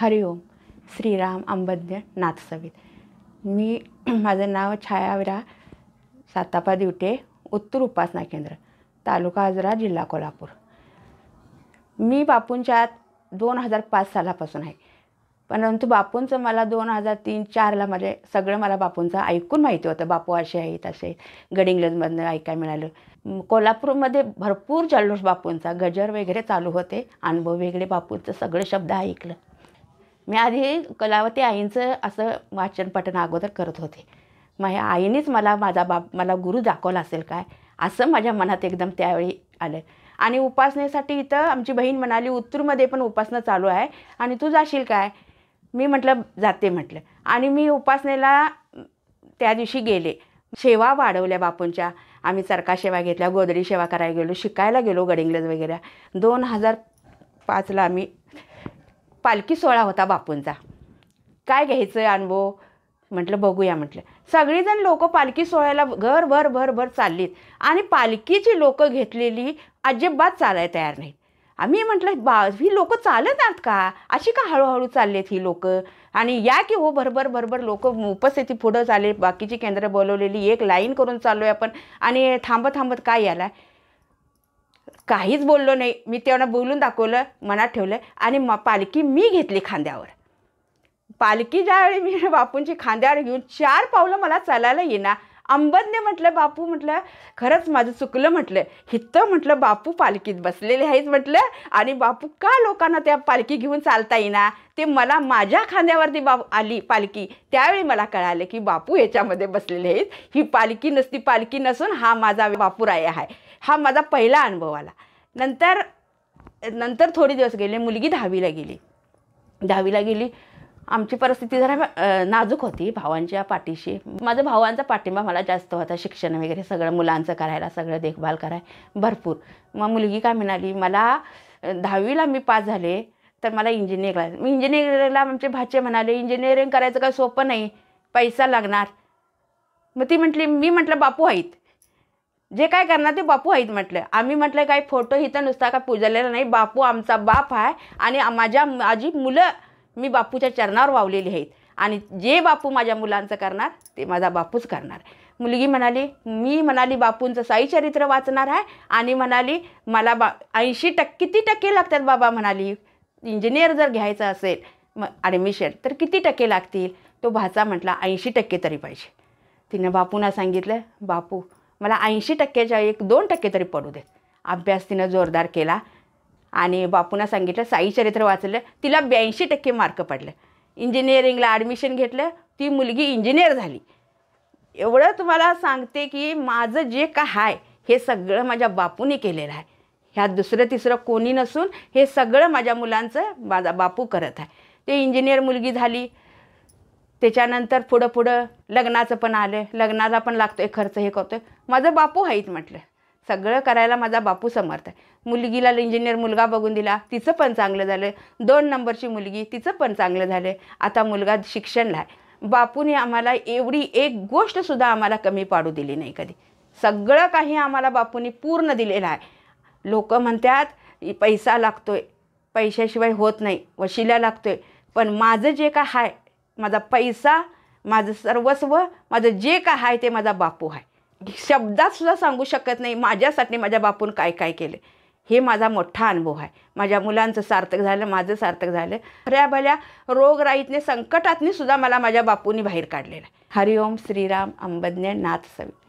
हरिओम श्रीराम अंबद्य नाथसवित मी माझं नाव छायावरा सातापा दिवटे उत्तर उपासना केंद्र तालुका आजरा जिल्हा कोल्हापूर मी बापूंच्या दोन हजार पाच सालापासून आहे परंतु बापूंचं मला दोन हजार तीन चारला माझे सगळं मला बापूंचं ऐकून माहिती होतं बापू असे आहेत असे गडिंग्लजमधनं ऐकायला मिळालं कोल्हापूरमध्ये भरपूर जल्लोष बापूंचा गजर वगैरे चालू होते अनुभव वेगळे बापूंचं सगळे शब्द ऐकलं मी आधी कलावती आईंचं असं वाचन पठन अगोदर करत होते माझ्या आईनेच मला माझा बाप मला गुरु दाखवला असेल काय असं माझ्या मनात एकदम त्यावेळी आलं आणि उपासनेसाठी इथं आमची बहीण म्हणाली उत्तूरमध्ये पण उपासना चालू आहे आणि तू जाशील काय मी म्हटलं जाते म्हटलं आणि मी उपासनेला त्या दिवशी गेले सेवा वाढवल्या बापूंच्या आम्ही चरका सेवा घेतल्या गोदरी सेवा करायला गेलो शिकायला गेलो गडिंग्लज वगैरे दोन हजार पाचला आम्ही पालखी सोहळा होता बापूंचा काय घ्यायचं अनुभव म्हटलं बघूया म्हटलं सगळीजण लोक पालखी सोहळ्याला घर भर भर भर चाललीत आणि पालखीची लोकं घेतलेली अजिबात चालायला तयार नाहीत आम्ही म्हटलं बा ही लोकं चालत आहेत का अशी का हळूहळू चालली आहेत ही लोकं आणि या की हो भरभर भरभर लोक उपस्थिती पुढं चालले बाकीची केंद्र बोलवलेली एक लाईन करून चाललो आहे आपण आणि थांबत थांबत काय याला काहीच बोललो नाही मी तेव्हा बोलून दाखवलं मनात ठेवलं आणि म पालखी मी घेतली खांद्यावर पालखी ज्यावेळी मी बापूंची खांद्यावर घेऊन चार पावलं मला चालायला येणार अंबदने म्हटलं बापू म्हटलं खरंच माझं चुकलं म्हटलं हित्त म्हटलं बापू पालखीत बसलेले आहेच म्हटलं आणि बापू का लोकांना त्या पालखी घेऊन चालता येईना ते मला माझ्या खांद्यावरती बाप आली पालखी त्यावेळी मला कळालं की बापू याच्यामध्ये बसलेले आहेत ही पालखी नसती पालखी नसून हा माझा बापूराया आहे हा माझा पहिला अनुभव आला नंतर नंतर थोडे दिवस गेले मुलगी दहावीला गेली दहावीला गेली आमची परिस्थिती जरा नाजूक होती भावांच्या पाठीशी माझा भावांचा पाठिंबा मला जास्त होता शिक्षण वगैरे सगळं मुलांचं करायला सगळं देखभाल कराय भरपूर मग मुलगी काय म्हणाली मला दहावीला मी पास झाले तर मला इंजिनिअरिंग करायचं मी इंजिनिअरिंगला आमचे भाचे म्हणाले इंजिनिअरिंग करायचं काय सोपं नाही पैसा लागणार मग ती म्हटली मी म्हटलं बापू आहेत जे काय करणार ते बापू आहेत म्हटलं आम्ही म्हटलं काही फोटो इथं नुसता का पुजलेला नाही बापू आमचा बाप आहे आणि माझ्या माझी मुलं मी बापूच्या चरणावर वावलेली आहेत आणि जे बापू माझ्या मुलांचं करणार ते माझा बापूच करणार मुलगी म्हणाली मी म्हणाली बापूंचं साई चरित्र वाचणार आहे आणि म्हणाली मला बा ऐंशी टक्के किती टक्के लागतात बाबा म्हणाली इंजिनियर जर घ्यायचं असेल म ॲडमिशन तर किती टक्के लागतील तो भाचा म्हटला ऐंशी टक्के तरी पाहिजे तिनं बापूंना सांगितलं बापू मला ऐंशी टक्क्याच्या एक दोन टक्के तरी पडू देत अभ्यास तिनं जोरदार केला आणि बापूनं सांगितलं साई चरित्र वाचलं तिला ब्याऐंशी टक्के मार्क पडले इंजिनिअरिंगला ॲडमिशन घेतलं ती मुलगी इंजिनियर झाली एवढं तुम्हाला सांगते की माझं जे का आहे हे सगळं माझ्या बापूने केलेलं आहे ह्या दुसरं तिसरं कोणी नसून हे सगळं माझ्या मुलांचं माझा बापू करत आहे ते इंजिनियर मुलगी झाली त्याच्यानंतर पुढं पुढं लग्नाचं पण आलं लग्नाला पण लागतो आहे खर्च हे करतो आहे माझं बापू आहेत म्हटलं सगळं करायला माझा बापू समर्थ आहे मुलगीला इंजिनियर मुलगा बघून दिला तिचं पण चांगलं झालं दोन नंबरची मुलगी तिचं पण चांगलं झालं आता मुलगा शिक्षणला आहे बापूने आम्हाला एवढी एक गोष्टसुद्धा आम्हाला कमी पाडू दिली नाही कधी सगळं काही आम्हाला बापूने पूर्ण दिलेलं आहे लोक म्हणतात पैसा लागतो आहे पैशाशिवाय होत नाही वशिला लागतो आहे पण माझं जे काय आहे माझा पैसा माझं सर्वस्व माझं जे काय आहे ते माझा बापू आहे शब्दातसुद्धा सांगू शकत नाही माझ्यासाठी माझ्या बापून काय काय केलं हे माझा मोठा अनुभव आहे माझ्या मुलांचं सार्थक झालं माझं सार्थक झालं खऱ्या भल्या रोगराईतने संकटातनी सुद्धा मला माझ्या बापूंनी बाहेर काढलेलं आहे हरिओम श्रीराम अंबज्ञ नाथ सवी